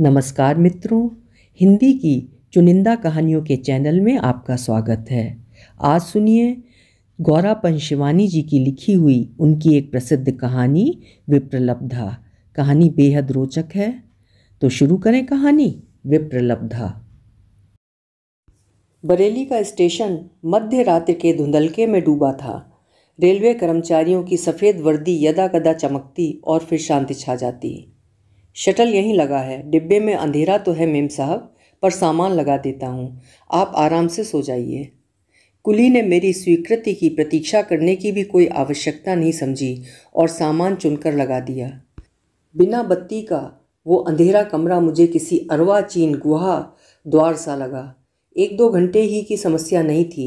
नमस्कार मित्रों हिंदी की चुनिंदा कहानियों के चैनल में आपका स्वागत है आज सुनिए गौरा पंशिवानी जी की लिखी हुई उनकी एक प्रसिद्ध कहानी विप्रलब्धा कहानी बेहद रोचक है तो शुरू करें कहानी विप्रलब्धा बरेली का स्टेशन मध्य रात्रि के धुंधलके में डूबा था रेलवे कर्मचारियों की सफ़ेद वर्दी यदा कदा चमकती और फिर शांति छा जाती शटल यहीं लगा है डिब्बे में अंधेरा तो है मेम साहब पर सामान लगा देता हूँ आप आराम से सो जाइए कुली ने मेरी स्वीकृति की प्रतीक्षा करने की भी कोई आवश्यकता नहीं समझी और सामान चुनकर लगा दिया बिना बत्ती का वो अंधेरा कमरा मुझे किसी अरवाचीन गुहा द्वार सा लगा एक दो घंटे ही की समस्या नहीं थी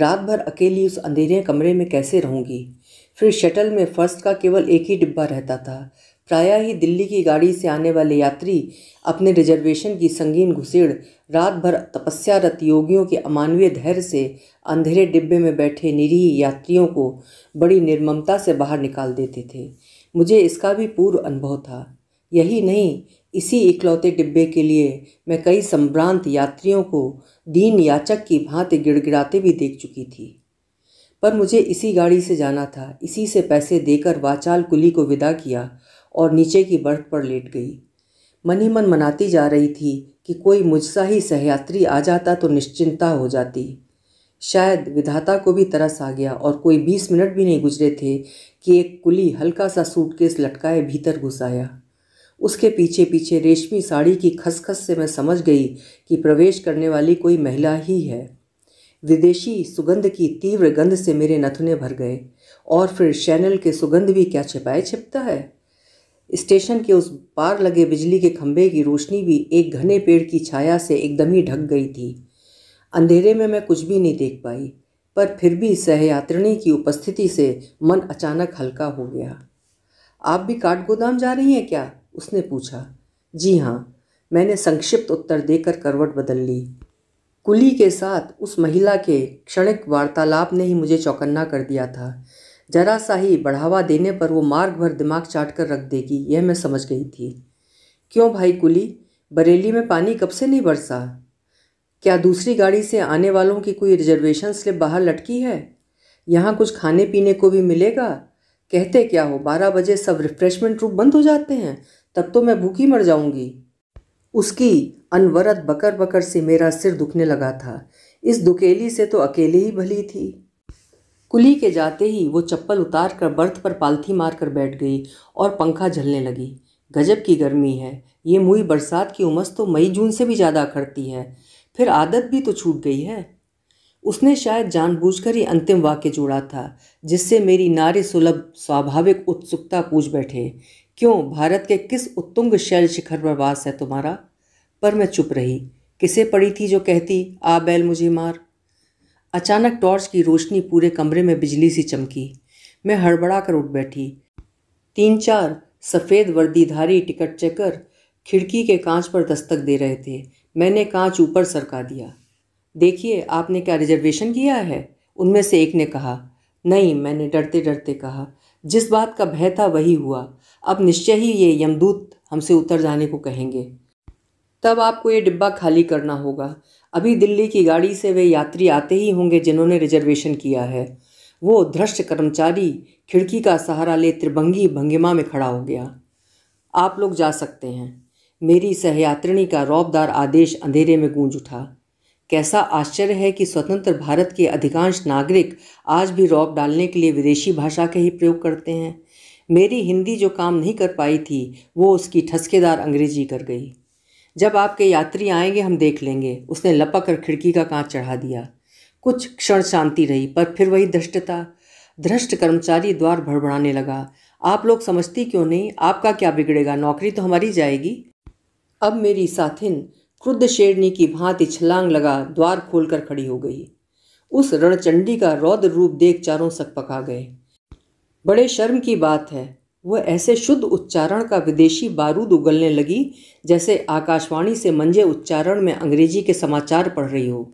रात भर अकेली उस अंधेरे कमरे में कैसे रहूँगी फिर शटल में फर्स्ट का केवल एक ही डिब्बा रहता था प्रायः ही दिल्ली की गाड़ी से आने वाले यात्री अपने रिजर्वेशन की संगीन घुसेड़ रात भर तपस्यारत योगियों के अमानवीय धैर्य से अंधेरे डिब्बे में बैठे निरीह यात्रियों को बड़ी निर्ममता से बाहर निकाल देते थे मुझे इसका भी पूर्व अनुभव था यही नहीं इसी इकलौते डिब्बे के लिए मैं कई संभ्रांत यात्रियों को दीन याचक की भांति गिड़गिड़ाते भी देख चुकी थी पर मुझे इसी गाड़ी से जाना था इसी से पैसे देकर वाचाल कुली को विदा किया और नीचे की बर्थ पर लेट गई मन ही मन मनाती जा रही थी कि कोई मुझसा ही सहयात्री आ जाता तो निश्चिंता हो जाती शायद विधाता को भी तरस आ गया और कोई बीस मिनट भी नहीं गुजरे थे कि एक कुली हल्का सा सूटकेस लटकाए भीतर घुस आया उसके पीछे पीछे रेशमी साड़ी की खसखस से मैं समझ गई कि प्रवेश करने वाली कोई महिला ही है विदेशी सुगंध की तीव्र गंध से मेरे नथुने भर गए और फिर शैनल के सुगंध भी क्या छिपाए छिपता है स्टेशन के उस पार लगे बिजली के खंभे की रोशनी भी एक घने पेड़ की छाया से एकदम ही ढक गई थी अंधेरे में मैं कुछ भी नहीं देख पाई पर फिर भी सहयात्रिणी की उपस्थिति से मन अचानक हल्का हो गया आप भी काट गोदाम जा रही हैं क्या उसने पूछा जी हाँ मैंने संक्षिप्त उत्तर देकर करवट बदल ली कुली के साथ उस महिला के क्षणिक वार्तालाप ने ही मुझे चौकन्ना कर दिया था जरा सा ही बढ़ावा देने पर वो मार्ग भर दिमाग चाट कर रख देगी यह मैं समझ गई थी क्यों भाई कुली बरेली में पानी कब से नहीं बरसा क्या दूसरी गाड़ी से आने वालों की कोई रिजर्वेशन स्लिप बाहर लटकी है यहाँ कुछ खाने पीने को भी मिलेगा कहते क्या हो बारह बजे सब रिफ्रेशमेंट रूम बंद हो जाते हैं तब तो मैं भूखी मर जाऊंगी उसकी अनवरत बकर बकर से मेरा सिर दुखने लगा था इस दुकेली से तो अकेले ही भली थी कुली के जाते ही वो चप्पल उतार कर बर्थ पर पालथी मार कर बैठ गई और पंखा झलने लगी गजब की गर्मी है ये मुई बरसात की उमस तो मई जून से भी ज़्यादा अखड़ती है फिर आदत भी तो छूट गई है उसने शायद जानबूझकर ही अंतिम वाक्य जोड़ा था जिससे मेरी नारी सुलभ स्वाभाविक उत्सुकता पूछ बैठे क्यों भारत के किस उत्तुंग शैल शिखर पर वास है तुम्हारा पर मैं चुप रही किसे पड़ी थी जो कहती आ बैल मुझे मार अचानक टॉर्च की रोशनी पूरे कमरे में बिजली सी चमकी मैं हड़बड़ा कर उठ बैठी तीन चार सफ़ेद वर्दीधारी टिकट चेकर खिड़की के कांच पर दस्तक दे रहे थे मैंने कांच ऊपर सरका दिया देखिए आपने क्या रिजर्वेशन किया है उनमें से एक ने कहा नहीं मैंने डरते डरते कहा जिस बात का भय था वही हुआ अब निश्चय ही ये यमदूत हमसे उतर जाने को कहेंगे तब आपको ये डिब्बा खाली करना होगा अभी दिल्ली की गाड़ी से वे यात्री आते ही होंगे जिन्होंने रिजर्वेशन किया है वो धृष्ट कर्मचारी खिड़की का सहारा ले त्रिभंगी भंगिमा में खड़ा हो गया आप लोग जा सकते हैं मेरी सहयात्रिणी का रौबदार आदेश अंधेरे में गूंज उठा कैसा आश्चर्य है कि स्वतंत्र भारत के अधिकांश नागरिक आज भी रौब डालने के लिए विदेशी भाषा के ही प्रयोग करते हैं मेरी हिंदी जो काम नहीं कर पाई थी वो उसकी ठसकेदार अंग्रेजी कर गई जब आपके यात्री आएंगे हम देख लेंगे उसने लपक कर खिड़की का कांच चढ़ा दिया कुछ क्षण शांति रही पर फिर वही दृष्टता दृष्ट कर्मचारी द्वार भड़बड़ाने लगा आप लोग समझती क्यों नहीं आपका क्या बिगड़ेगा नौकरी तो हमारी जाएगी अब मेरी साथिन क्रुद्ध शेरनी की भांति छलांग लगा द्वार खोलकर खड़ी हो गई उस रणचंडी का रौद्र रूप देख चारों सक पका गए बड़े शर्म की बात है वह ऐसे शुद्ध उच्चारण का विदेशी बारूद उगलने लगी जैसे आकाशवाणी से मंजे उच्चारण में अंग्रेजी के समाचार पढ़ रही हो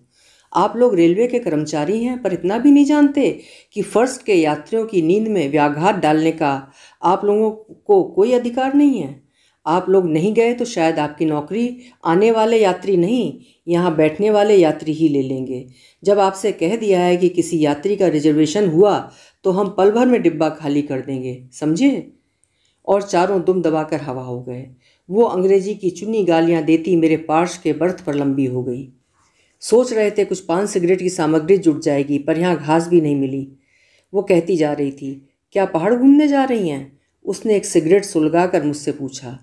आप लोग रेलवे के कर्मचारी हैं पर इतना भी नहीं जानते कि फर्स्ट के यात्रियों की नींद में व्याघात डालने का आप लोगों को कोई अधिकार नहीं है आप लोग नहीं गए तो शायद आपकी नौकरी आने वाले यात्री नहीं यहाँ बैठने वाले यात्री ही ले लेंगे जब आपसे कह दिया है कि किसी यात्री का रिजर्वेशन हुआ तो हम पल भर में डिब्बा खाली कर देंगे समझे और चारों दुम दबाकर हवा हो गए वो अंग्रेजी की चुन्नी गालियाँ देती मेरे पार्श के बर्थ पर लंबी हो गई सोच रहे थे कुछ पान सिगरेट की सामग्री जुट जाएगी पर यहाँ घास भी नहीं मिली वो कहती जा रही थी क्या पहाड़ घूमने जा रही हैं उसने एक सिगरेट सुलगा कर मुझसे पूछा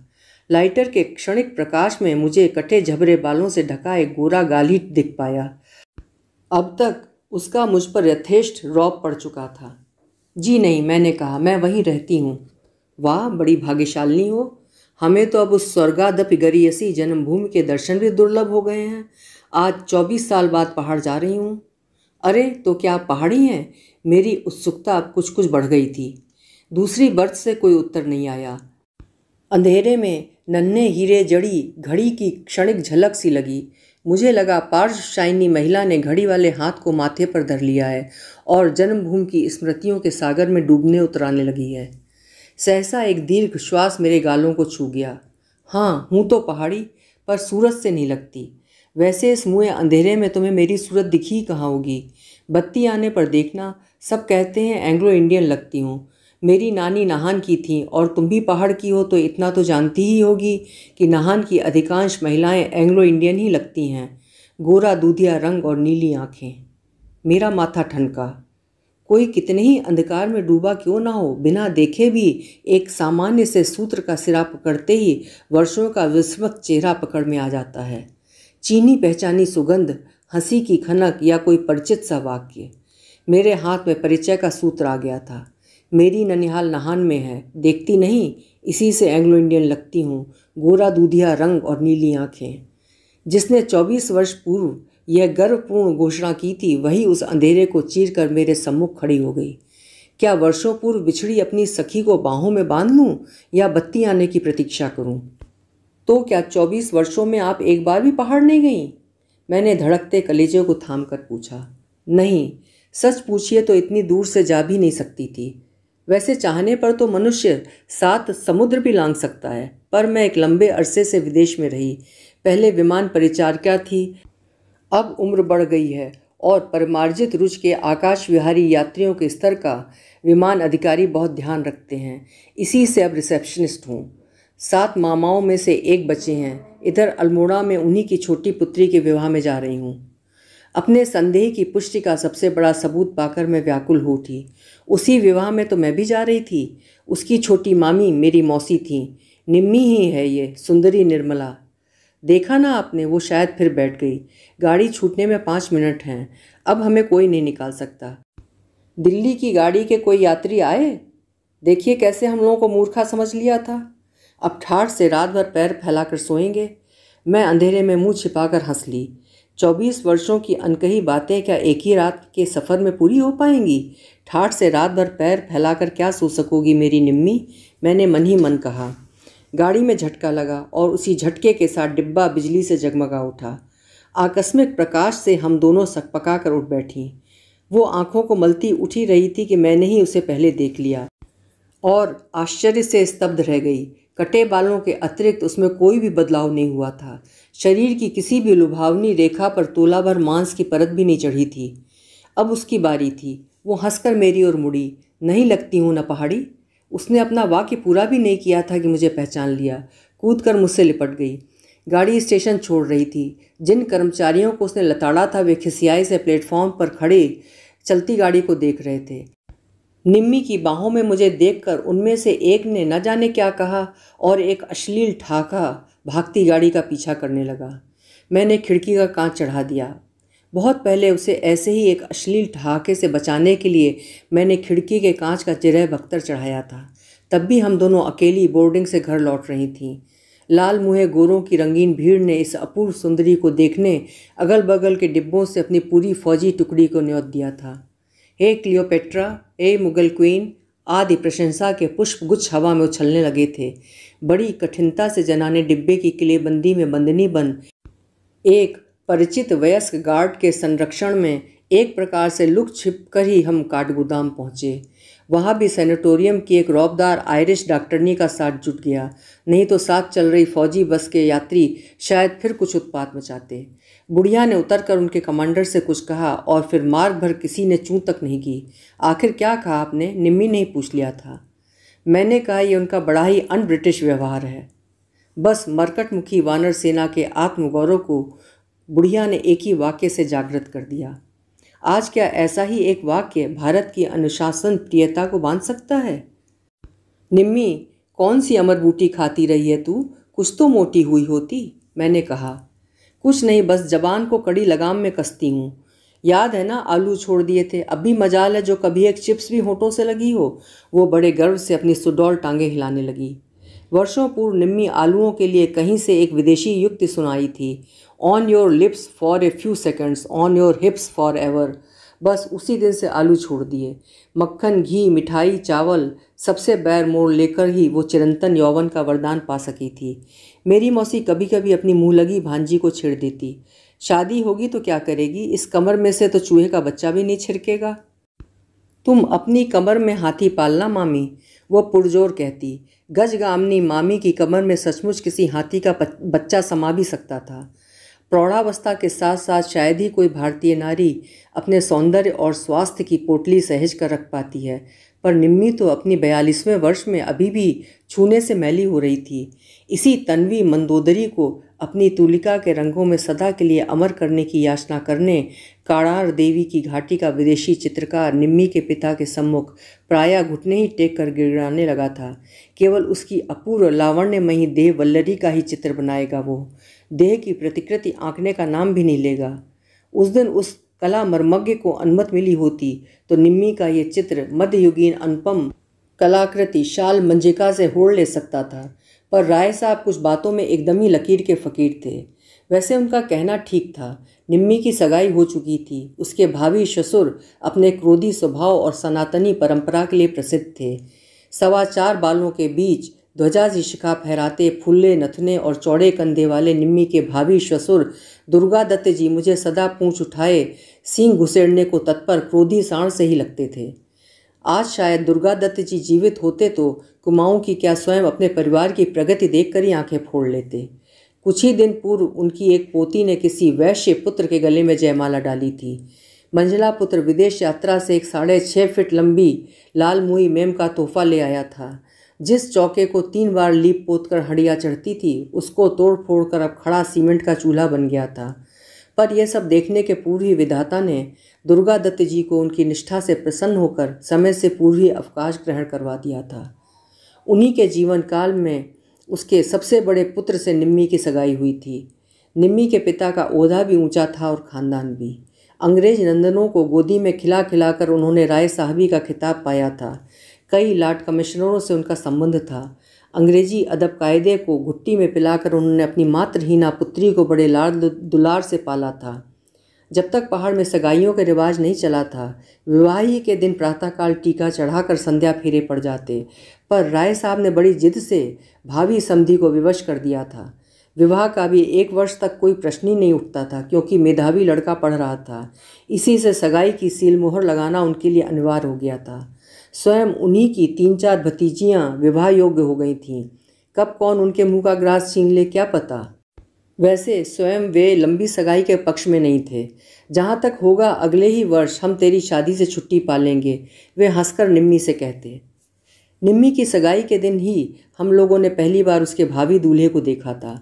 लाइटर के क्षणिक प्रकाश में मुझे कटे झबरे बालों से ढका एक गोरा गाली दिख पाया अब तक उसका मुझ पर यथेष्ट रौब पड़ चुका था जी नहीं मैंने कहा मैं वहीं रहती हूँ वाह बड़ी भाग्यशालिनी हो हमें तो अब उस स्वर्गादपि गरीयसी जन्मभूमि के दर्शन भी दुर्लभ हो गए हैं आज चौबीस साल बाद पहाड़ जा रही हूँ अरे तो क्या आप पहाड़ी हैं मेरी उत्सुकता अब कुछ कुछ बढ़ गई थी दूसरी बर्थ से कोई उत्तर नहीं आया अंधेरे में नन्हे हीरे जड़ी घड़ी की क्षणिक झलक सी लगी मुझे लगा पार्श शाइनी महिला ने घड़ी वाले हाथ को माथे पर धर लिया है और जन्मभूमि की स्मृतियों के सागर में डूबने उतराने लगी है सहसा एक दीर्घ श्वास मेरे गालों को छू गया हाँ हूँ तो पहाड़ी पर सूरज से नहीं लगती वैसे इस मुँह अंधेरे में तुम्हें मेरी सूरत दिखी कहाँ होगी बत्ती आने पर देखना सब कहते हैं एंग्लो इंडियन लगती हूँ मेरी नानी नाहान की थी और तुम भी पहाड़ की हो तो इतना तो जानती ही होगी कि नाहान की अधिकांश महिलाएं एंग्लो इंडियन ही लगती हैं गोरा दूधिया रंग और नीली आँखें मेरा माथा ठनका कोई कितने ही अंधकार में डूबा क्यों ना हो बिना देखे भी एक सामान्य से सूत्र का सिरा पकड़ते ही वर्षों का विस्मक चेहरा पकड़ में आ जाता है चीनी पहचानी सुगंध हंसी की खनक या कोई परिचित सा वाक्य मेरे हाथ में परिचय का सूत्र आ गया था मेरी ननिहाल नहान में है देखती नहीं इसी से एंग्लो इंडियन लगती हूँ गोरा दूधिया रंग और नीली आँखें जिसने 24 वर्ष पूर्व यह गर्वपूर्ण घोषणा की थी वही उस अंधेरे को चीर कर मेरे सम्मुख खड़ी हो गई क्या वर्षों पूर्व बिछड़ी अपनी सखी को बाहों में बांध लूँ या बत्ती आने की प्रतीक्षा करूँ तो क्या चौबीस वर्षों में आप एक बार भी पहाड़ नहीं गई मैंने धड़कते कलेजे को थाम कर पूछा नहीं सच पूछिए तो इतनी दूर से जा भी नहीं सकती थी वैसे चाहने पर तो मनुष्य सात समुद्र भी लांग सकता है पर मैं एक लंबे अरसे से विदेश में रही पहले विमान परिचारिका थी अब उम्र बढ़ गई है और परमार्जित रुच के आकाश विहारी यात्रियों के स्तर का विमान अधिकारी बहुत ध्यान रखते हैं इसी से अब रिसेप्शनिस्ट हूँ सात मामाओं में से एक बच्चे हैं इधर अल्मोड़ा में उन्हीं की छोटी पुत्री के विवाह में जा रही हूँ अपने संदेह की पुष्टि का सबसे बड़ा सबूत पाकर मैं व्याकुल हो उठी उसी विवाह में तो मैं भी जा रही थी उसकी छोटी मामी मेरी मौसी थी निम्मी ही है ये सुंदरी निर्मला देखा ना आपने वो शायद फिर बैठ गई गाड़ी छूटने में पाँच मिनट हैं अब हमें कोई नहीं निकाल सकता दिल्ली की गाड़ी के कोई यात्री आए देखिए कैसे हम लोगों को मूर्खा समझ लिया था अब ठाठ से रात भर पैर फैलाकर सोएंगे मैं अंधेरे में मुंह छिपाकर हंस ली चौबीस वर्षों की अनकही बातें क्या एक ही रात के सफ़र में पूरी हो पाएंगी ठाठ से रात भर पैर फैलाकर क्या सो सकोगी मेरी निम्मी मैंने मन ही मन कहा गाड़ी में झटका लगा और उसी झटके के साथ डिब्बा बिजली से जगमगा उठा आकस्मिक प्रकाश से हम दोनों सकपका कर उठ बैठी वो आंखों को मलती उठी रही थी कि मैंने ही उसे पहले देख लिया और आश्चर्य से स्तब्ध रह गई कटे बालों के अतिरिक्त उसमें कोई भी बदलाव नहीं हुआ था शरीर की किसी भी लुभावनी रेखा पर तोला भर मांस की परत भी नहीं चढ़ी थी अब उसकी बारी थी वो हंसकर मेरी ओर मुड़ी नहीं लगती हूँ न पहाड़ी उसने अपना वाक्य पूरा भी नहीं किया था कि मुझे पहचान लिया कूद कर मुझसे लिपट गई गाड़ी स्टेशन छोड़ रही थी जिन कर्मचारियों को उसने लताड़ा था वे खिसियाई से प्लेटफॉर्म पर खड़े चलती गाड़ी को देख रहे थे निम्मी की बाहों में मुझे देखकर उनमें से एक ने न जाने क्या कहा और एक अश्लील ठाका भागती गाड़ी का पीछा करने लगा मैंने खिड़की का कांच चढ़ा दिया बहुत पहले उसे ऐसे ही एक अश्लील ठहाके से बचाने के लिए मैंने खिड़की के कांच का चिरह बख्तर चढ़ाया था तब भी हम दोनों अकेली बोर्डिंग से घर लौट रही थीं लाल मुहे गोरों की रंगीन भीड़ ने इस अपूर्व सुंदरी को देखने अगल बगल के डिब्बों से अपनी पूरी फौजी टुकड़ी को न्योत दिया था हे क्लियोपेट्रा हे मुगल क्वीन आदि प्रशंसा के पुष्प गुच्छ हवा में उछलने लगे थे बड़ी कठिनता से जनाने डिब्बे की किलेबंदी में बंदनी बन एक परिचित वयस्क गार्ड के संरक्षण में एक प्रकार से लुक छिप कर ही हम काठगोदाम पहुँचे वहाँ भी सेनेटोरियम की एक रौबदार आयरिश डॉक्टरनी का साथ जुट गया नहीं तो साथ चल रही फौजी बस के यात्री शायद फिर कुछ उत्पात मचाते बुढ़िया ने उतर कर उनके कमांडर से कुछ कहा और फिर मार्ग भर किसी ने चूं तक नहीं की आखिर क्या कहा आपने निम्मी ने ही पूछ लिया था मैंने कहा यह उनका बड़ा ही अन ब्रिटिश व्यवहार है बस मरकटमुखी वानर सेना के आत्मगौरव को बुढ़िया ने एक ही वाक्य से जागृत कर दिया आज क्या ऐसा ही एक वाक्य भारत की अनुशासन प्रियता को बांध सकता है निम्मी कौन सी अमर बूटी खाती रही है तू कुछ तो मोटी हुई होती मैंने कहा कुछ नहीं बस जबान को कड़ी लगाम में कसती हूँ याद है ना आलू छोड़ दिए थे अब भी मजाल है जो कभी एक चिप्स भी होठों से लगी हो वो बड़े गर्व से अपनी सुडौल टांगे हिलाने लगी वर्षों पूर्व निम्मी आलुओं के लिए कहीं से एक विदेशी युक्ति सुनाई थी on your lips for a few seconds on your hips forever बस उसी दिन से आलू छोड़ दिए मक्खन घी मिठाई चावल सबसे बैर मोड़ लेकर ही वो चिरंतन यौवन का वरदान पा सकी थी मेरी मौसी कभी कभी अपनी मुँह लगी भांजी को छिड़ देती शादी होगी तो क्या करेगी इस कमर में से तो चूहे का बच्चा भी नहीं छिड़केगा तुम अपनी कमर में हाथी पालना मामी वो पुरजोर कहती गजगामनी मामी की कमर में सचमुच किसी हाथी का बच्चा समा भी सकता था प्रौढ़ावस्था के साथ साथ शायद ही कोई भारतीय नारी अपने सौंदर्य और स्वास्थ्य की पोटली सहज कर रख पाती है पर निम्मी तो अपनी बयालीसवें वर्ष में अभी भी छूने से मैली हो रही थी इसी तनवी मंदोदरी को अपनी तुलिका के रंगों में सदा के लिए अमर करने की याचना करने काड़ार देवी की घाटी का विदेशी चित्रकार निम्मी के पिता के सम्मुख प्राय घुटने ही टेक कर गिड़ाने लगा था केवल उसकी अपूर्व लावण्यमयी देह वल्लरी का ही चित्र बनाएगा वो देह की प्रतिकृति आंकने का नाम भी नहीं लेगा उस दिन उस कला मर्मज्ञ को अनुमत मिली होती तो निम्मी का ये चित्र मध्ययुगीन अनुपम कलाकृति शाल मंजिका से होड़ ले सकता था पर राय साहब कुछ बातों में एकदम ही लकीर के फ़कीर थे वैसे उनका कहना ठीक था निम्मी की सगाई हो चुकी थी उसके भावी ससुर अपने क्रोधी स्वभाव और सनातनी परंपरा के लिए प्रसिद्ध थे सवा चार बालों के बीच ध्वजा शिखा फहराते फूले नथने और चौड़े कंधे वाले निम्मी के भावी ससुर दुर्गा दत्त जी मुझे सदा पूछ उठाए सिंह घुसेड़ने को तत्पर क्रोधी साण से ही लगते थे आज शायद दुर्गा दत्त जी जीवित होते तो कुमाऊँ की क्या स्वयं अपने परिवार की प्रगति देखकर ही आंखें फोड़ लेते कुछ ही दिन पूर्व उनकी एक पोती ने किसी वैश्य पुत्र के गले में जयमाला डाली थी मंजला पुत्र विदेश यात्रा से एक साढ़े छः फिट लंबी लाल मुई मेम का तोहफा ले आया था जिस चौके को तीन बार लीप पोत कर हड़िया चढ़ती थी उसको तोड़ फोड़ कर अब खड़ा सीमेंट का चूल्हा बन गया था पर यह सब देखने के पूर्व ही विधाता ने दुर्गा दत्त जी को उनकी निष्ठा से प्रसन्न होकर समय से पूर्व ही अवकाश ग्रहण करवा दिया था उन्हीं के जीवन काल में उसके सबसे बड़े पुत्र से निम्मी की सगाई हुई थी निम्मी के पिता का ओहदा भी ऊंचा था और ख़ानदान भी अंग्रेज नंदनों को गोदी में खिला खिलाकर उन्होंने राय साहबी का खिताब पाया था कई लाट कमिश्नरों से उनका संबंध था अंग्रेजी अदब कायदे को घुट्टी में पिलाकर उन्होंने अपनी मातृहीना पुत्री को बड़े लाड दुलार से पाला था जब तक पहाड़ में सगाइयों के रिवाज नहीं चला था विवाही के दिन प्रातःकाल टीका चढ़ाकर संध्या फेरे पड़ जाते पर राय साहब ने बड़ी जिद से भावी समधि को विवश कर दिया था विवाह का भी एक वर्ष तक कोई प्रश्न ही नहीं उठता था क्योंकि मेधावी लड़का पढ़ रहा था इसी से सगाई की सील मोहर लगाना उनके लिए अनिवार्य हो गया था स्वयं उन्हीं की तीन चार भतीजियाँ विवाह योग्य हो गई थीं कब कौन उनके मुंह का ग्रास छीन ले क्या पता वैसे स्वयं वे लंबी सगाई के पक्ष में नहीं थे जहाँ तक होगा अगले ही वर्ष हम तेरी शादी से छुट्टी पालेंगे वे हंसकर निम्मी से कहते निम्मी की सगाई के दिन ही हम लोगों ने पहली बार उसके भावी दूल्हे को देखा था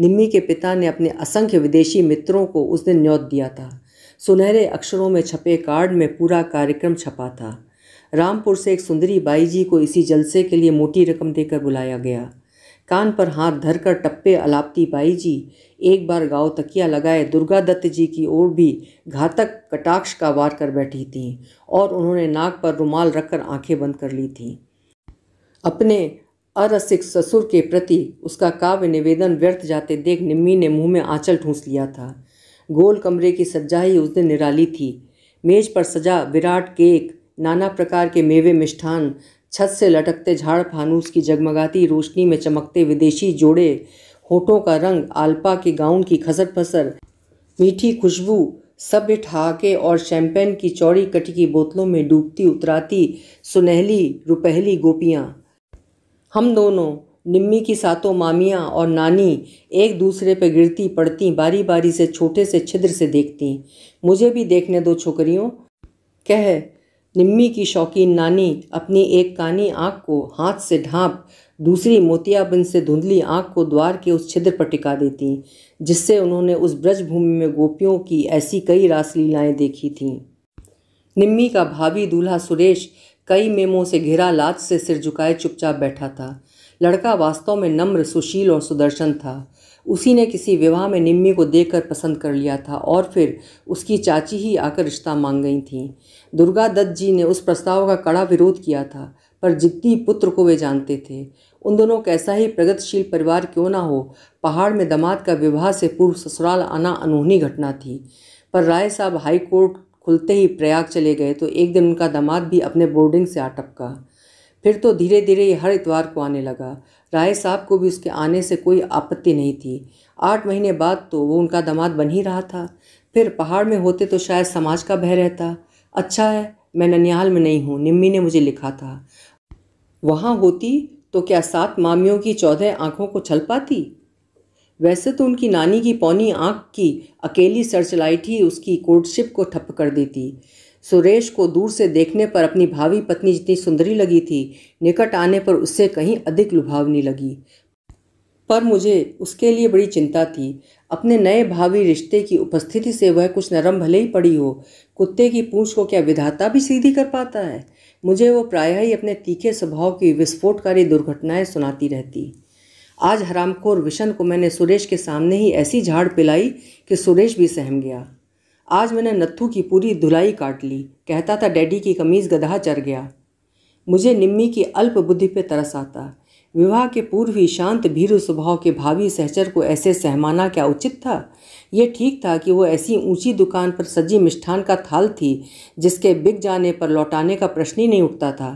निम्मी के पिता ने अपने असंख्य विदेशी मित्रों को उस दिन न्योत दिया था सुनहरे अक्षरों में छपे कार्ड में पूरा कार्यक्रम छपा था रामपुर से एक सुंदरी बाई जी को इसी जलसे के लिए मोटी रकम देकर बुलाया गया कान पर हाथ धरकर टप्पे अलापती बाई जी एक बार गाँव तकिया लगाए दुर्गा दत्त जी की ओर भी घातक कटाक्ष का वार कर बैठी थीं और उन्होंने नाक पर रुमाल रखकर आंखें बंद कर ली थीं अपने अरसिक ससुर के प्रति उसका काव्य निवेदन व्यर्थ जाते देख निम्मी ने मुंह में आंचल ठूंस लिया था गोल कमरे की सज्जा ही उसने निराली थी मेज पर सजा विराट केक नाना प्रकार के मेवे मिष्ठान छत से लटकते झाड़ फानूस की जगमगाती रोशनी में चमकते विदेशी जोड़े होठों का रंग आल्पा के गाउन की खसर फसर मीठी खुशबू सभ्य ठहाके और शैम्पेन की चौड़ी कटी की बोतलों में डूबती उतराती सुनहली रुपहली गोपियाँ हम दोनों निम्मी की सातों मामियाँ और नानी एक दूसरे पर गिरती पड़ती बारी बारी से छोटे से छिद्र से देखती मुझे भी देखने दो छोकरियों कह निम्मी की शौकीन नानी अपनी एक कानी आँख को हाथ से ढांप दूसरी मोतियाबंद से धुंधली आँख को द्वार के उस छिद्र पर टिका देती जिससे उन्होंने उस ब्रजभूमि में गोपियों की ऐसी कई रासलीलाएँ देखी थीं निम्मी का भावी दूल्हा सुरेश कई मेमों से घिरा लाज से सिर झुकाए चुपचाप बैठा था लड़का वास्तव में नम्र सुशील और सुदर्शन था उसी ने किसी विवाह में निम्मी को कर पसंद कर लिया था और फिर उसकी चाची ही आकर रिश्ता मांग गई थी दुर्गा दत्त जी ने उस प्रस्ताव का कड़ा विरोध किया था पर जिद्दी पुत्र को वे जानते थे उन दोनों कैसा ही प्रगतिशील परिवार क्यों ना हो पहाड़ में दमाद का विवाह से पूर्व ससुराल आना अनोहनी घटना थी पर राय साहब हाईकोर्ट खुलते ही प्रयाग चले गए तो एक दिन उनका दामाद भी अपने बोर्डिंग से आ फिर तो धीरे धीरे ये हर इतवार को आने लगा राय साहब को भी उसके आने से कोई आपत्ति नहीं थी आठ महीने बाद तो वो उनका दामाद बन ही रहा था फिर पहाड़ में होते तो शायद समाज का भय रहता अच्छा है मैं ननिहाल में नहीं हूँ निम्मी ने मुझे लिखा था वहाँ होती तो क्या सात मामियों की चौदह आँखों को छल पाती वैसे तो उनकी नानी की पौनी आँख की अकेली सर्चलाइट ही उसकी कोर्टशिप को ठप कर देती सुरेश को दूर से देखने पर अपनी भावी पत्नी जितनी सुंदरी लगी थी निकट आने पर उससे कहीं अधिक लुभावनी लगी पर मुझे उसके लिए बड़ी चिंता थी अपने नए भावी रिश्ते की उपस्थिति से वह कुछ नरम भले ही पड़ी हो कुत्ते की पूंछ को क्या विधाता भी सीधी कर पाता है मुझे वो प्रायः ही अपने तीखे स्वभाव की विस्फोटकारी दुर्घटनाएं सुनाती रहती आज हरामखोर विशन को मैंने सुरेश के सामने ही ऐसी झाड़ पिलाई कि सुरेश भी सहम गया आज मैंने नत्थू की पूरी धुलाई काट ली कहता था डैडी की कमीज़ गधा चर गया मुझे निम्मी की अल्प बुद्धि पे तरस आता विवाह के पूर्व ही शांत भीरु स्वभाव के भावी सहचर को ऐसे सहमाना क्या उचित था ये ठीक था कि वो ऐसी ऊंची दुकान पर सजी मिष्ठान का थाल थी जिसके बिक जाने पर लौटाने का प्रश्न ही नहीं उठता था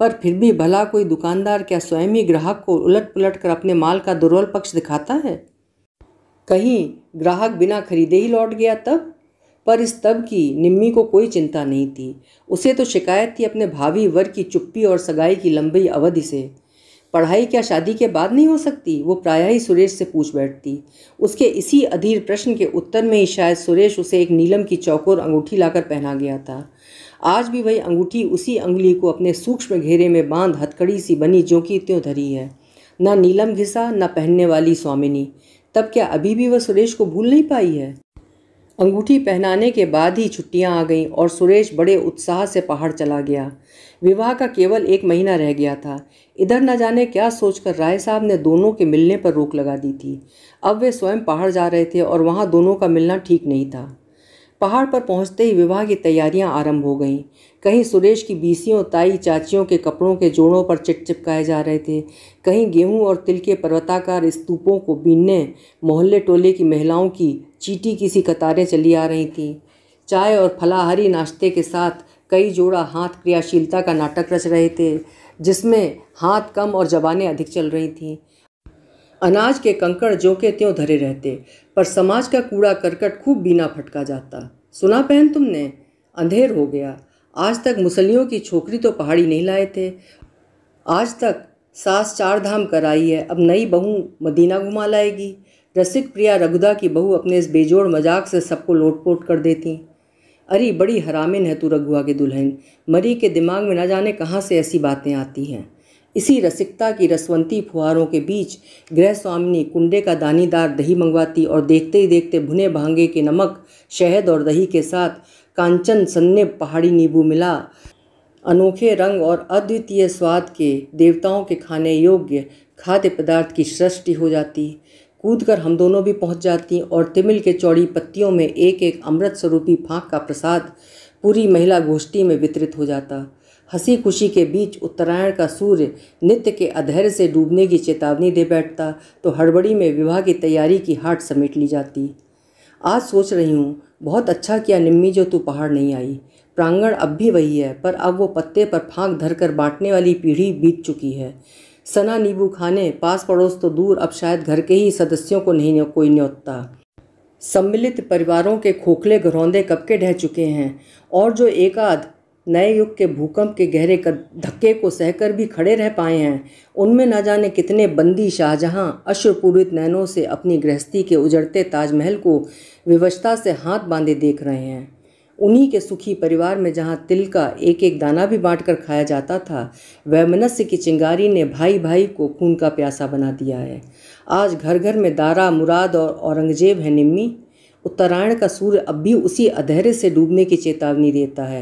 पर फिर भी भला कोई दुकानदार क्या स्वयं ही ग्राहक को उलट पुलट कर अपने माल का दुर्बल पक्ष दिखाता है कहीं ग्राहक बिना खरीदे ही लौट गया तब पर इस तब की निम्मी को कोई चिंता नहीं थी उसे तो शिकायत थी अपने भावी वर की चुप्पी और सगाई की लंबी अवधि से पढ़ाई क्या शादी के बाद नहीं हो सकती वो प्रायः ही सुरेश से पूछ बैठती उसके इसी अधीर प्रश्न के उत्तर में ही शायद सुरेश उसे एक नीलम की चौकोर अंगूठी लाकर पहना गया था आज भी वही अंगूठी उसी अंगुली को अपने सूक्ष्म घेरे में बांध हथकड़ी सी बनी जो कि त्यों धरी है न नीलम घिसा न पहनने वाली स्वामिनी तब क्या अभी भी वह सुरेश को भूल नहीं पाई है अंगूठी पहनाने के बाद ही छुट्टियां आ गईं और सुरेश बड़े उत्साह से पहाड़ चला गया विवाह का केवल एक महीना रह गया था इधर न जाने क्या सोचकर राय साहब ने दोनों के मिलने पर रोक लगा दी थी अब वे स्वयं पहाड़ जा रहे थे और वहाँ दोनों का मिलना ठीक नहीं था पहाड़ पर पहुंचते ही विवाह की तैयारियां आरंभ हो गईं कहीं सुरेश की बीसियों ताई चाचियों के कपड़ों के जोड़ों पर चिट चिपकाए जा रहे थे कहीं गेहूं और तिल के पर्वताकार स्तूपों को बीनने मोहल्ले टोले की महिलाओं की चीटी की सी कतारें चली आ रही थीं चाय और फलाहारी नाश्ते के साथ कई जोड़ा हाथ क्रियाशीलता का नाटक रच रहे थे जिसमें हाथ कम और जबानें अधिक चल रही थीं अनाज के कंकड़ जो के त्यों धरे रहते पर समाज का कूड़ा करकट खूब बीना फटका जाता सुना पहन तुमने अंधेर हो गया आज तक मुसलियों की छोकरी तो पहाड़ी नहीं लाए थे आज तक सास चार धाम कर आई है अब नई बहू मदीना घुमा लाएगी रसिक प्रिया रघुदा की बहू अपने इस बेजोड़ मजाक से सबको लोटपोट कर देती अरे बड़ी हरामिन है तू रघुआ की दुल्हन मरी के दिमाग में न जाने कहाँ से ऐसी बातें आती हैं इसी रसिकता की रसवंती फुहारों के बीच गृह स्वामिनी कुंडे का दानीदार दही मंगवाती और देखते ही देखते भुने भांगे के नमक शहद और दही के साथ कांचन सन्ने पहाड़ी नींबू मिला अनोखे रंग और अद्वितीय स्वाद के देवताओं के खाने योग्य खाद्य पदार्थ की सृष्टि हो जाती कूद कर हम दोनों भी पहुंच जाती और तिमिल के चौड़ी पत्तियों में एक एक अमृत स्वरूपी फांक का प्रसाद पूरी महिला गोष्ठी में वितरित हो जाता हंसी खुशी के बीच उत्तरायण का सूर्य नित्य के अधैर्य से डूबने की चेतावनी दे बैठता तो हड़बड़ी में विवाह की तैयारी की हाट समेट ली जाती आज सोच रही हूँ बहुत अच्छा किया निम्मी जो तू पहाड़ नहीं आई प्रांगण अब भी वही है पर अब वो पत्ते पर फांक धर कर बाँटने वाली पीढ़ी बीत चुकी है सना नींबू खाने पास पड़ोस तो दूर अब शायद घर के ही सदस्यों को नहीं कोई न्योतता सम्मिलित परिवारों के खोखले घरौंदे कब के ढह चुके हैं और जो एकाध नए युग के भूकंप के गहरे कर धक्के को सहकर भी खड़े रह पाए हैं उनमें न जाने कितने बंदी शाहजहां अश्रपूरित नैनों से अपनी गृहस्थी के उजड़ते ताजमहल को विवशता से हाथ बांधे देख रहे हैं उन्हीं के सुखी परिवार में जहाँ तिल का एक एक दाना भी बांटकर खाया जाता था वह मनस्य की चिंगारी ने भाई भाई को खून का प्यासा बना दिया है आज घर घर में दारा मुराद और औरंगजेब है निम्मी उत्तरायण का सूर्य अब भी उसी अधैर्य से डूबने की चेतावनी देता है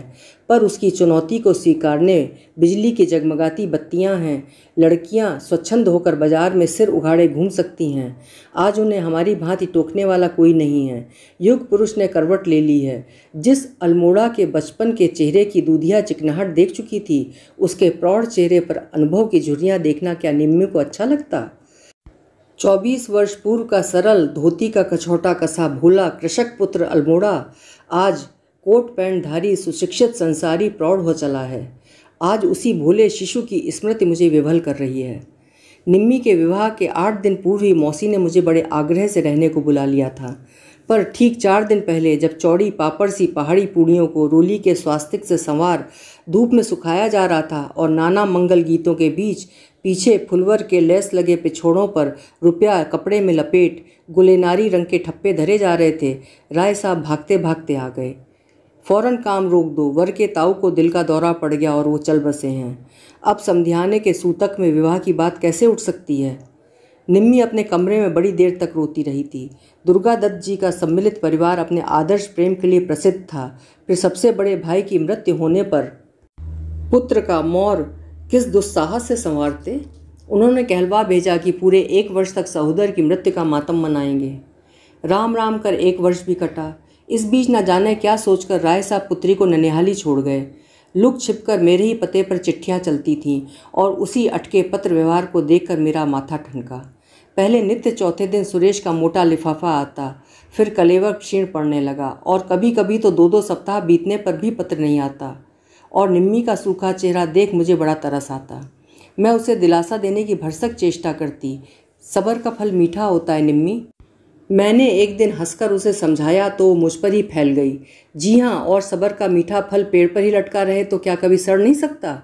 पर उसकी चुनौती को स्वीकारने बिजली की जगमगाती बत्तियां हैं लड़कियां स्वच्छंद होकर बाजार में सिर उघाड़े घूम सकती हैं आज उन्हें हमारी भांति टोकने वाला कोई नहीं है युग पुरुष ने करवट ले ली है जिस अल्मोड़ा के बचपन के चेहरे की दूधिया चिकनाहट देख चुकी थी उसके प्रौढ़ चेहरे पर अनुभव की झुरियाँ देखना क्या निम्मी को अच्छा लगता चौबीस वर्ष पूर्व का सरल धोती का कछौटा कसा भोला कृषक पुत्र अल्मोड़ा आज कोट पैंटधारी सुशिक्षित संसारी प्रौढ़ हो चला है आज उसी भोले शिशु की स्मृति मुझे विभल कर रही है निम्मी के विवाह के आठ दिन पूर्व ही मौसी ने मुझे बड़े आग्रह से रहने को बुला लिया था पर ठीक चार दिन पहले जब चौड़ी पापड़ सी पहाड़ी पूड़ियों को रोली के स्वास्तिक से संवार धूप में सुखाया जा रहा था और नाना मंगल गीतों के बीच पीछे फुलवर के लेस लगे पिछोड़ों पर रुपया कपड़े में लपेट गुलेनारी रंग के ठप्पे धरे जा रहे थे राय साहब भागते भागते आ गए फौरन काम रोक दो वर के ताऊ को दिल का दौरा पड़ गया और वो चल बसे हैं अब समझाने के सूतक में विवाह की बात कैसे उठ सकती है निम्मी अपने कमरे में बड़ी देर तक रोती रही थी दुर्गा दत्त जी का सम्मिलित परिवार अपने आदर्श प्रेम के लिए प्रसिद्ध था फिर सबसे बड़े भाई की मृत्यु होने पर पुत्र का मौर किस दुस्साहस से संवारते उन्होंने कहलवा भेजा कि पूरे एक वर्ष तक सहोदर की मृत्यु का मातम मनाएंगे राम राम कर एक वर्ष भी कटा इस बीच न जाने क्या सोचकर राय साहब पुत्री को ननिहाली छोड़ गए लुक छिपकर मेरे ही पते पर चिट्ठियाँ चलती थीं और उसी अटके पत्र व्यवहार को देखकर मेरा माथा ठनका पहले नित्य चौथे दिन सुरेश का मोटा लिफाफा आता फिर कलेवर क्षीण पड़ने लगा और कभी कभी तो दो दो सप्ताह बीतने पर भी पत्र नहीं आता और निम्मी का सूखा चेहरा देख मुझे बड़ा तरस आता मैं उसे दिलासा देने की भरसक चेष्टा करती सबर का फल मीठा होता है निम्मी मैंने एक दिन हंसकर उसे समझाया तो मुझ पर ही फैल गई जी हाँ और सबर का मीठा फल पेड़ पर ही लटका रहे तो क्या कभी सड़ नहीं सकता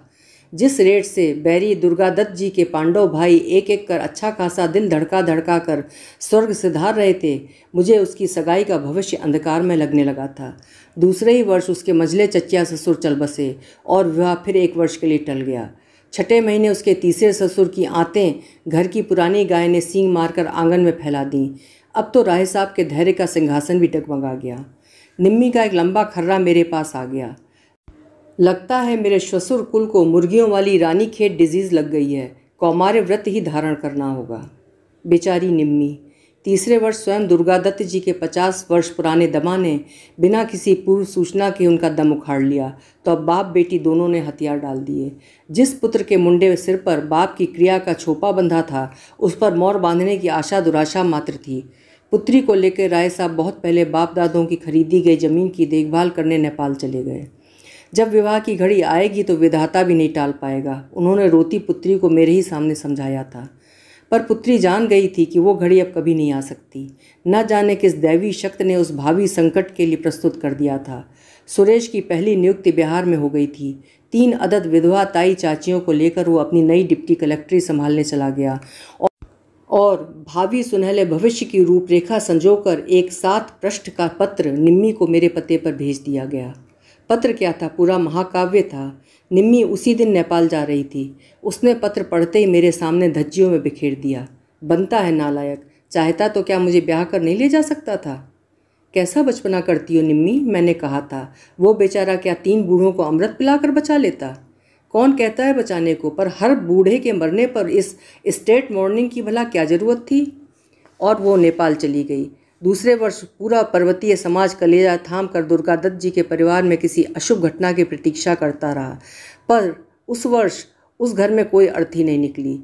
जिस रेट से बैरी दुर्गादत्त जी के पांडव भाई एक एक कर अच्छा खासा दिन धड़का धड़का कर स्वर्ग से धार रहे थे मुझे उसकी सगाई का भविष्य अंधकार में लगने लगा था दूसरे ही वर्ष उसके मझले चचिया ससुर चल बसे और विवाह फिर एक वर्ष के लिए टल गया छठे महीने उसके तीसरे ससुर की आते घर की पुरानी गाय ने सींग मारकर आंगन में फैला दी अब तो राय साहब के धैर्य का सिंहासन भी टकमगा गया निम्मी का एक लंबा खर्रा मेरे पास आ गया लगता है मेरे ससुर कुल को मुर्गियों वाली रानी खेत डिजीज़ लग गई है कौमार्य व्रत ही धारण करना होगा बेचारी निम्मी तीसरे वर्ष स्वयं दुर्गादत्त जी के पचास वर्ष पुराने दमा ने बिना किसी पूर्व सूचना के उनका दम उखाड़ लिया तो अब बाप बेटी दोनों ने हथियार डाल दिए जिस पुत्र के मुंडे सिर पर बाप की क्रिया का छोपा बंधा था उस पर मोर बांधने की आशा दुराशा मात्र थी पुत्री को लेकर राय साहब बहुत पहले बाप दादों की खरीदी गई जमीन की देखभाल करने नेपाल चले गए जब विवाह की घड़ी आएगी तो विधाता भी नहीं टाल पाएगा उन्होंने रोती पुत्री को मेरे ही सामने समझाया था पर पुत्री जान गई थी कि वो घड़ी अब कभी नहीं आ सकती न जाने किस दैवी शक्त ने उस भावी संकट के लिए प्रस्तुत कर दिया था सुरेश की पहली नियुक्ति बिहार में हो गई थी तीन अदद विधवा ताई चाचियों को लेकर वो अपनी नई डिप्टी कलेक्ट्री संभालने चला गया और भावी सुनहले भविष्य की रूपरेखा संजोकर एक साथ पृष्ठ का पत्र निम्मी को मेरे पते पर भेज दिया गया पत्र क्या था पूरा महाकाव्य था निम्मी उसी दिन नेपाल जा रही थी उसने पत्र पढ़ते ही मेरे सामने धज्जियों में बिखेर दिया बनता है नालायक चाहता तो क्या मुझे ब्याह कर नहीं ले जा सकता था कैसा बचपना करती हो निम्मी मैंने कहा था वो बेचारा क्या तीन बूढ़ों को अमृत पिलाकर बचा लेता कौन कहता है बचाने को पर हर बूढ़े के मरने पर इस स्टेट मॉर्निंग की भला क्या ज़रूरत थी और वो नेपाल चली गई दूसरे वर्ष पूरा पर्वतीय समाज कलेजा थाम कर दुर्गा दत्त जी के परिवार में किसी अशुभ घटना की प्रतीक्षा करता रहा पर उस वर्ष उस घर में कोई अर्थी नहीं निकली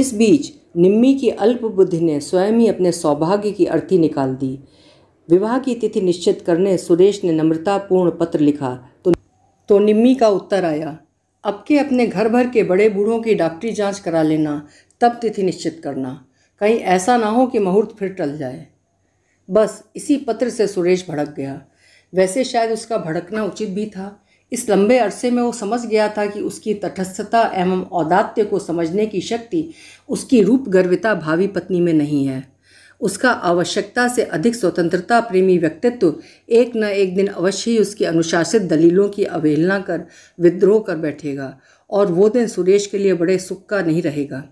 इस बीच निम्मी की अल्प बुद्धि ने स्वयं ही अपने सौभाग्य की अर्थी निकाल दी विवाह की तिथि निश्चित करने सुरेश ने नम्रतापूर्ण पत्र लिखा तो तो निम्मी का उत्तर आया अब के अपने घर भर के बड़े बूढ़ों की डॉक्टरी जांच करा लेना तब तिथि निश्चित करना कहीं ऐसा ना हो कि मुहूर्त फिर टल जाए बस इसी पत्र से सुरेश भड़क गया वैसे शायद उसका भड़कना उचित भी था इस लंबे अरसे में वो समझ गया था कि उसकी तटस्थता एवं औदात्य को समझने की शक्ति उसकी रूप गर्विता भावी पत्नी में नहीं है उसका आवश्यकता से अधिक स्वतंत्रता प्रेमी व्यक्तित्व एक न एक दिन अवश्य ही उसकी अनुशासित दलीलों की अवहेलना कर विद्रोह कर बैठेगा और वो दिन सुरेश के लिए बड़े सुख का नहीं रहेगा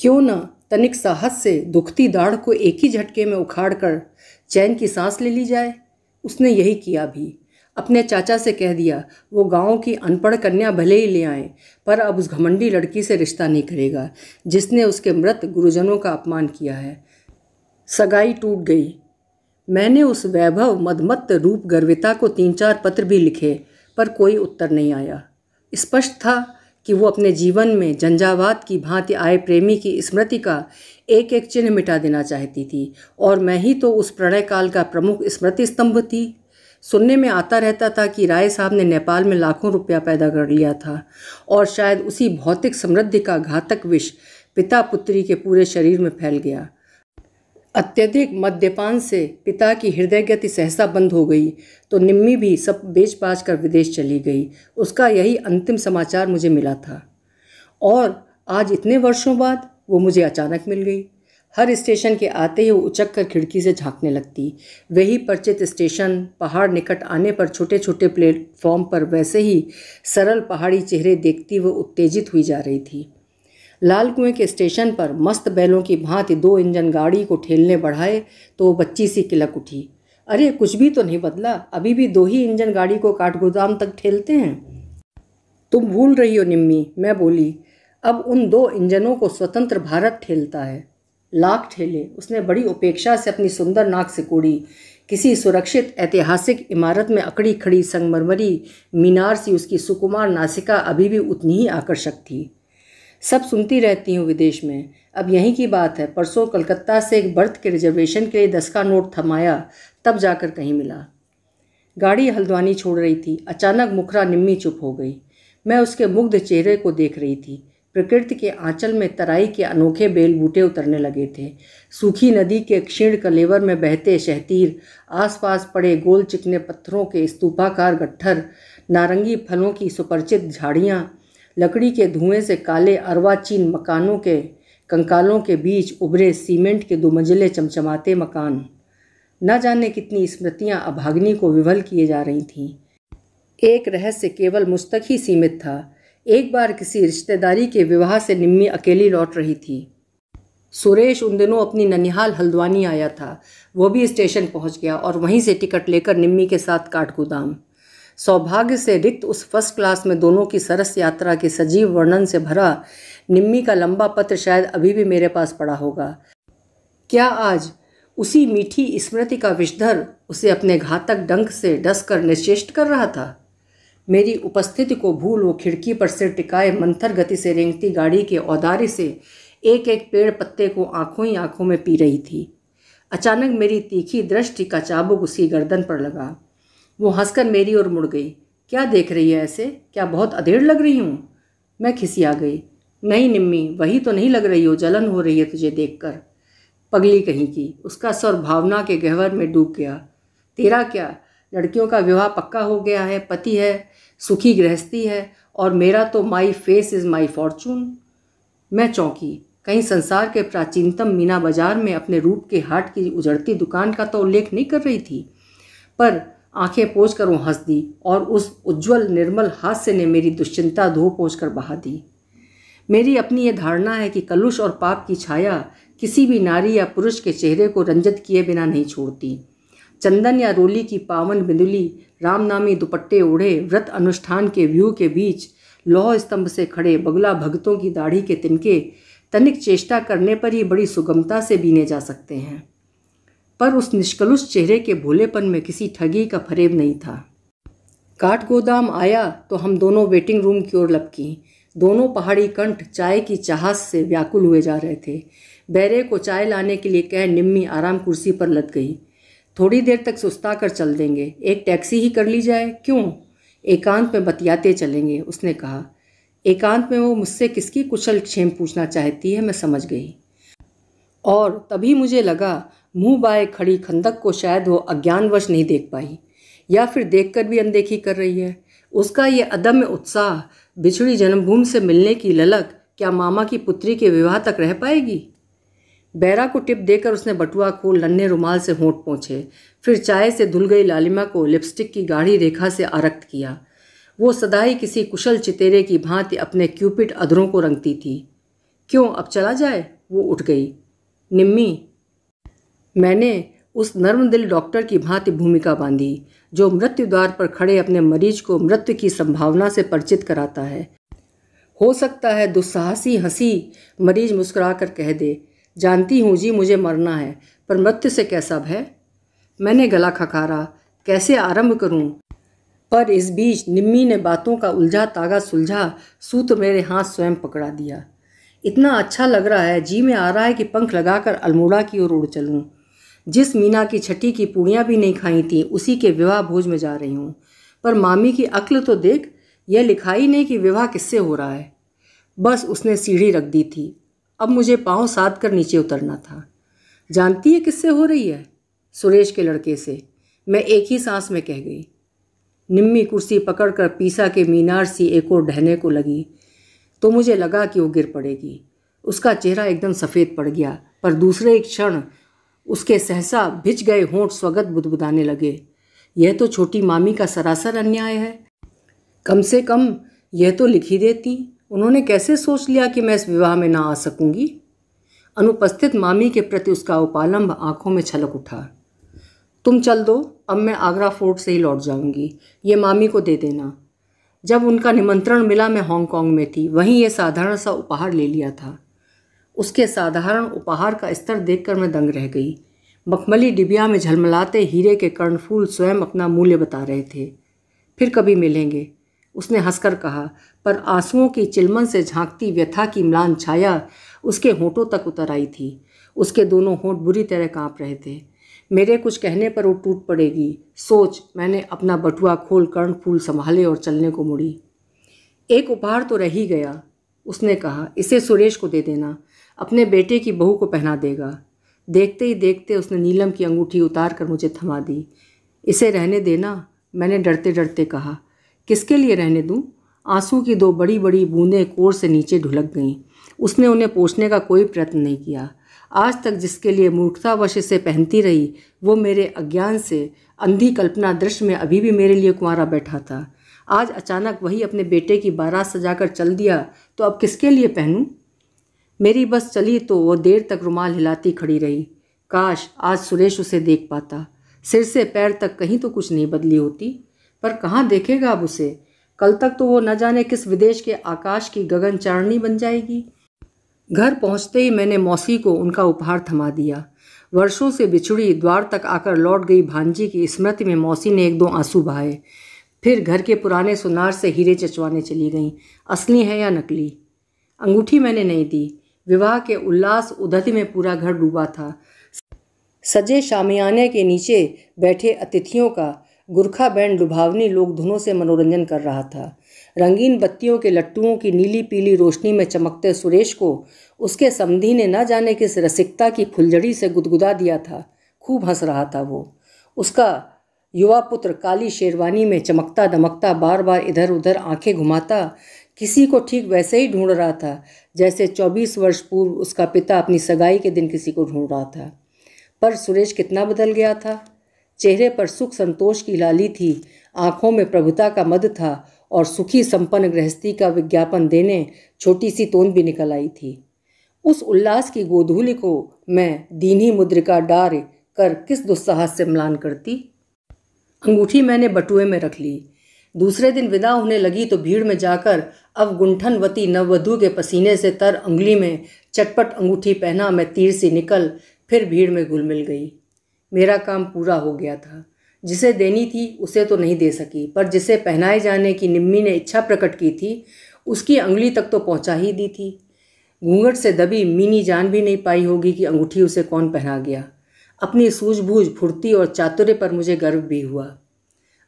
क्यों न तनिक साहस से दुखती दाढ़ को एक ही झटके में उखाड़ कर चैन की सांस ले ली जाए उसने यही किया भी अपने चाचा से कह दिया वो गांव की अनपढ़ कन्या भले ही ले आए पर अब उस घमंडी लड़की से रिश्ता नहीं करेगा जिसने उसके मृत गुरुजनों का अपमान किया है सगाई टूट गई मैंने उस वैभव मदमत्त रूप गर्विता को तीन चार पत्र भी लिखे पर कोई उत्तर नहीं आया स्पष्ट था कि वो अपने जीवन में झंझावात की भांति आए प्रेमी की स्मृति का एक एक चिन्ह मिटा देना चाहती थी और मैं ही तो उस प्रणय काल का प्रमुख स्मृति स्तंभ थी सुनने में आता रहता था कि राय साहब ने नेपाल में लाखों रुपया पैदा कर लिया था और शायद उसी भौतिक समृद्धि का घातक विष पिता पुत्री के पूरे शरीर में फैल गया अत्यधिक मद्यपान से पिता की हृदय गति सहसा बंद हो गई तो निम्मी भी सब बेच बाज कर विदेश चली गई उसका यही अंतिम समाचार मुझे मिला था और आज इतने वर्षों बाद वो मुझे अचानक मिल गई हर स्टेशन के आते ही वो उचक कर खिड़की से झांकने लगती वही परिचित स्टेशन पहाड़ निकट आने पर छोटे छोटे प्लेटफॉर्म पर वैसे ही सरल पहाड़ी चेहरे देखती वो उत्तेजित हुई जा रही थी लाल कुएं के स्टेशन पर मस्त बैलों की भांति दो इंजन गाड़ी को ठेलने बढ़ाए तो वो बच्ची सी किलक उठी अरे कुछ भी तो नहीं बदला अभी भी दो ही इंजन गाड़ी को काठगोदाम तक ठेलते हैं तुम भूल रही हो निम्मी मैं बोली अब उन दो इंजनों को स्वतंत्र भारत ठेलता है लाख ठेले उसने बड़ी उपेक्षा से अपनी सुंदर नाक से कूड़ी किसी सुरक्षित ऐतिहासिक इमारत में अकड़ी खड़ी संगमरमरी मीनार सी उसकी सुकुमार नासिका अभी भी उतनी ही आकर्षक थी सब सुनती रहती हूँ विदेश में अब यहीं की बात है परसों कलकत्ता से एक बर्थ के रिजर्वेशन के लिए दस का नोट थमाया तब जाकर कहीं मिला गाड़ी हल्द्वानी छोड़ रही थी अचानक मुखरा निम्मी चुप हो गई मैं उसके मुग्ध चेहरे को देख रही थी प्रकृति के आंचल में तराई के अनोखे बेल बूटे उतरने लगे थे सूखी नदी के क्षीण कलेवर में बहते शहतीर आसपास पड़े गोल चिकने पत्थरों के स्तूपाकार गट्ठर नारंगी फलों की सुपरिचित झाड़ियाँ लकड़ी के धुएं से काले अरवाचीन मकानों के कंकालों के बीच उभरे सीमेंट के दो मंजिले चमचमाते मकान न जाने कितनी स्मृतियां अभाग्नि को विवल किए जा रही थीं एक रहस्य केवल मुझ तक ही सीमित था एक बार किसी रिश्तेदारी के विवाह से निम्मी अकेली लौट रही थी सुरेश उन दिनों अपनी ननिहाल हल्द्वानी आया था वो भी स्टेशन पहुंच गया और वहीं से टिकट लेकर निम्मी के साथ काठगोदाम सौभाग्य से रिक्त उस फर्स्ट क्लास में दोनों की सरस यात्रा के सजीव वर्णन से भरा निम्मी का लंबा पत्र शायद अभी भी मेरे पास पड़ा होगा क्या आज उसी मीठी स्मृति का विषधर उसे अपने घातक डंक से डस कर निश्चेष्ट कर रहा था मेरी उपस्थिति को भूल वो खिड़की पर सिर टिकाए मंथर गति से रेंगती गाड़ी के औदारे से एक एक पेड़ पत्ते को आंखों ही आंखों में पी रही थी अचानक मेरी तीखी दृष्टि का चाबुक उसकी गर्दन पर लगा वो हंसकर मेरी ओर मुड़ गई क्या देख रही है ऐसे क्या बहुत अधेड़ लग रही हूँ मैं खिसिया गई नहीं निम्मी वही तो नहीं लग रही हो जलन हो रही है तुझे देखकर पगली कहीं की उसका स्वर भावना के गहवर में डूब गया तेरा क्या लड़कियों का विवाह पक्का हो गया है पति है सुखी गृहस्थी है और मेरा तो my face is my fortune मैं चौंकी कहीं संसार के प्राचीनतम मीना बाजार में अपने रूप के हाट की उजड़ती दुकान का तो उल्लेख नहीं कर रही थी पर आंखें पोच कर वो हंस दी और उस उज्जवल निर्मल हास्य ने मेरी दुश्चिंता धो पोच कर बहा दी मेरी अपनी यह धारणा है कि कलुष और पाप की छाया किसी भी नारी या पुरुष के चेहरे को रंजित किए बिना नहीं छोड़ती चंदन या रोली की पावन बिंदुली रामनामी दुपट्टे ओढ़े व्रत अनुष्ठान के व्यू के बीच लौह स्तंभ से खड़े बगला भगतों की दाढ़ी के तिनके तनिक चेष्टा करने पर ही बड़ी सुगमता से बीने जा सकते हैं पर उस निष्कलुष चेहरे के भोलेपन में किसी ठगी का फरेब नहीं था काट गोदाम आया तो हम दोनों वेटिंग रूम की ओर लपकी दोनों पहाड़ी कंठ चाय की चाहत से व्याकुल हुए जा रहे थे बैरे को चाय लाने के लिए कह निम्मी आराम कुर्सी पर लद गई थोड़ी देर तक सुस्ता कर चल देंगे एक टैक्सी ही कर ली जाए क्यों एकांत में बतियाते चलेंगे उसने कहा एकांत में वो मुझसे किसकी कुशल क्षेम पूछना चाहती है मैं समझ गई और तभी मुझे लगा मुंह बाए खड़ी खंदक को शायद वो अज्ञानवश नहीं देख पाई या फिर देखकर भी अनदेखी कर रही है उसका ये अदम्य उत्साह बिछड़ी जन्मभूमि से मिलने की ललक क्या मामा की पुत्री के विवाह तक रह पाएगी बैरा को टिप देकर उसने बटुआ को लन्ने रुमाल से होंठ पहुँचे फिर चाय से धुल गई लालिमा को लिपस्टिक की गाढ़ी रेखा से आरक्त किया वो सदाई किसी कुशल चितेरे की भांति अपने क्यूपिट अधरों को रंगती थी क्यों अब चला जाए वो उठ गई निम्मी मैंने उस नर्मदिल डॉक्टर की भांति भूमिका बांधी जो मृत्यु द्वार पर खड़े अपने मरीज को मृत्यु की संभावना से परिचित कराता है हो सकता है दुस्साहसी हंसी मरीज मुस्कुरा कर कह दे जानती हूँ जी मुझे मरना है पर मृत्यु से कैसा भय मैंने गला खकारा कैसे आरंभ करूँ पर इस बीच निम्मी ने बातों का उलझा तागा सुलझा सूत मेरे हाथ स्वयं पकड़ा दिया इतना अच्छा लग रहा है जी में आ रहा है कि पंख लगाकर अल्मोड़ा की ओर उड़ चलूँ जिस मीना की छठी की पूड़ियाँ भी नहीं खाई थी उसी के विवाह भोज में जा रही हूँ पर मामी की अक्ल तो देख यह लिखा ही नहीं कि विवाह किससे हो रहा है बस उसने सीढ़ी रख दी थी अब मुझे पाँव साध कर नीचे उतरना था जानती है किससे हो रही है सुरेश के लड़के से मैं एक ही सांस में कह गई निम्मी कुर्सी पकड़कर पीसा के मीनार सी एक और ढहने को लगी तो मुझे लगा कि वो गिर पड़ेगी उसका चेहरा एकदम सफ़ेद पड़ गया पर दूसरे एक क्षण उसके सहसा भिज गए होंठ स्वगत बुदबुदाने लगे यह तो छोटी मामी का सरासर अन्याय है कम से कम यह तो लिख ही देती उन्होंने कैसे सोच लिया कि मैं इस विवाह में ना आ सकूंगी अनुपस्थित मामी के प्रति उसका उपालंब आंखों में छलक उठा तुम चल दो अब मैं आगरा फोर्ट से ही लौट जाऊंगी ये मामी को दे देना जब उनका निमंत्रण मिला मैं हांगकांग में थी वहीं यह साधारण सा उपहार ले लिया था उसके साधारण उपहार का स्तर देखकर मैं दंग रह गई मखमली डिबिया में झलमलाते हीरे के कर्णफूल स्वयं अपना मूल्य बता रहे थे फिर कभी मिलेंगे उसने हंसकर कहा पर आंसुओं की चिलमन से झांकती व्यथा की म्लान छाया उसके होठों तक उतर आई थी उसके दोनों होंठ बुरी तरह कांप रहे थे मेरे कुछ कहने पर वो टूट पड़ेगी सोच मैंने अपना बटुआ खोल कर्ण फूल संभाले और चलने को मुड़ी एक उपहार तो रह ही गया उसने कहा इसे सुरेश को दे देना अपने बेटे की बहू को पहना देगा देखते ही देखते उसने नीलम की अंगूठी उतार कर मुझे थमा दी इसे रहने देना मैंने डरते डरते कहा किसके लिए रहने दूँ आंसू की दो बड़ी बड़ी बूंदें कोर से नीचे ढुलक गईं उसने उन्हें पोछने का कोई प्रयत्न नहीं किया आज तक जिसके लिए मूर्खतावश इसे पहनती रही वो मेरे अज्ञान से अंधी कल्पना दृश्य में अभी भी मेरे लिए कुंवारा बैठा था आज अचानक वही अपने बेटे की बारात सजाकर चल दिया तो अब किसके लिए पहनूं मेरी बस चली तो वो देर तक रुमाल हिलाती खड़ी रही काश आज सुरेश उसे देख पाता सिर से पैर तक कहीं तो कुछ नहीं बदली होती पर कहाँ देखेगा अब उसे कल तक तो वो न जाने किस विदेश के आकाश की गगन चारणी बन जाएगी घर पहुंचते ही मैंने मौसी को उनका उपहार थमा दिया वर्षों से बिछुड़ी द्वार तक आकर लौट गई भांजी की स्मृति में मौसी ने एक दो आंसू बहाए फिर घर के पुराने सुनार से हीरे चचवाने चली गईं असली है या नकली अंगूठी मैंने नहीं दी विवाह के उल्लास उदधि में पूरा घर डूबा था सजे शामियाने के नीचे बैठे अतिथियों का गुरखा बैंड लुभावनी लोग धुनों से मनोरंजन कर रहा था रंगीन बत्तियों के लट्टुओं की नीली पीली रोशनी में चमकते सुरेश को उसके समधी ने न जाने किस रसिकता की फुलझड़ी से गुदगुदा दिया था खूब हंस रहा था वो उसका युवा पुत्र काली शेरवानी में चमकता दमकता बार बार इधर उधर आंखें घुमाता किसी को ठीक वैसे ही ढूंढ रहा था जैसे 24 वर्ष पूर्व उसका पिता अपनी सगाई के दिन किसी को ढूंढ रहा था पर सुरेश कितना बदल गया था चेहरे पर सुख संतोष की लाली थी आंखों में प्रभुता का मद था और सुखी संपन्न गृहस्थी का विज्ञापन देने छोटी सी तोंद भी निकल आई थी उस उल्लास की गोधूली को मैं दीनी मुद्रिका डार कर किस दुस्साहस से म्लान करती अंगूठी मैंने बटुए में रख ली दूसरे दिन विदा होने लगी तो भीड़ में जाकर अब गुंठनवती नववधु के पसीने से तर अंगुली में चटपट अंगूठी पहना मैं तीर से निकल फिर भीड़ में घुल मिल गई मेरा काम पूरा हो गया था जिसे देनी थी उसे तो नहीं दे सकी पर जिसे पहनाए जाने की निम्मी ने इच्छा प्रकट की थी उसकी उंगली तक तो पहुंचा ही दी थी घूंघट से दबी मीनी जान भी नहीं पाई होगी कि अंगूठी उसे कौन पहना गया अपनी सूझबूझ फुर्ती और चातुर्य पर मुझे गर्व भी हुआ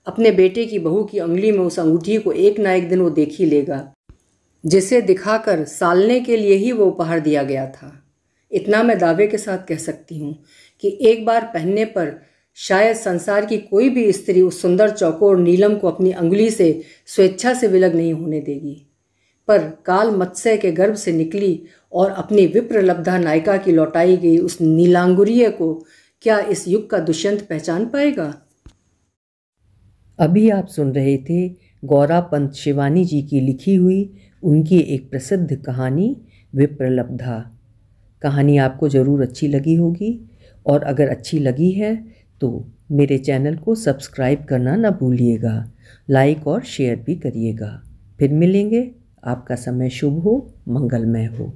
अपने बेटे की बहू की अंगली में उस अंगूठी को एक ना एक दिन वो देख ही लेगा जिसे दिखाकर सालने के लिए ही वो उपहार दिया गया था इतना मैं दावे के साथ कह सकती हूँ कि एक बार पहनने पर शायद संसार की कोई भी स्त्री उस सुंदर चौकोर नीलम को अपनी अंगुली से स्वेच्छा से विलग नहीं होने देगी पर काल मत्स्य के गर्भ से निकली और अपनी विप्रलब्धा नायिका की लौटाई गई उस नीलांगुरीय को क्या इस युग का दुष्यंत पहचान पाएगा अभी आप सुन रहे थे गौरा पंत शिवानी जी की लिखी हुई उनकी एक प्रसिद्ध कहानी विप्रलब्धा कहानी आपको ज़रूर अच्छी लगी होगी और अगर अच्छी लगी है तो मेरे चैनल को सब्सक्राइब करना ना भूलिएगा लाइक और शेयर भी करिएगा फिर मिलेंगे आपका समय शुभ हो मंगलमय हो